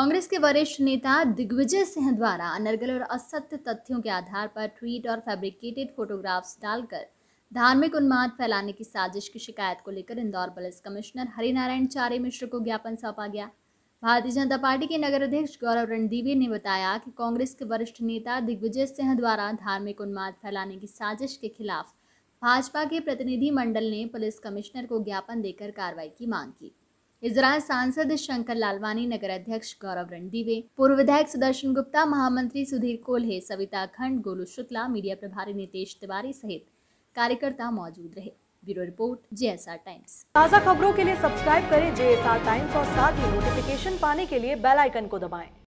कांग्रेस के वरिष्ठ नेता दिग्विजय सिंह द्वारा अनर्गल और असत्य तथ्यों के आधार पर ट्वीट और फैब्रिकेटेड फोटोग्राफ्स डालकर धार्मिक उन्माद फैलाने की साजिश की शिकायत को लेकर इंदौर पुलिस कमिश्नर हरिनारायण चारे मिश्र को ज्ञापन सौंपा गया भारतीय जनता पार्टी के नगर अध्यक्ष गौरव रणदीवे ने बताया कि कांग्रेस के वरिष्ठ नेता दिग्विजय सिंह द्वारा धार्मिक उन्माद फैलाने की साजिश के खिलाफ भाजपा के प्रतिनिधि मंडल ने पुलिस कमिश्नर को ज्ञापन देकर कार्रवाई की मांग की इस दौरान सांसद शंकर लालवानी नगर अध्यक्ष गौरव रणदीवे पूर्व विधायक सुदर्शन गुप्ता महामंत्री सुधीर कोल्हे सविता खंड गोलू शुक्ला मीडिया प्रभारी नितेश तिवारी सहित कार्यकर्ता मौजूद रहे ब्यूरो रिपोर्ट जेएसआर टाइम्स ताज़ा खबरों के लिए सब्सक्राइब करें जेएसआर टाइम्स और साथ ही नोटिफिकेशन पाने के लिए बेल आइकन को दबाएं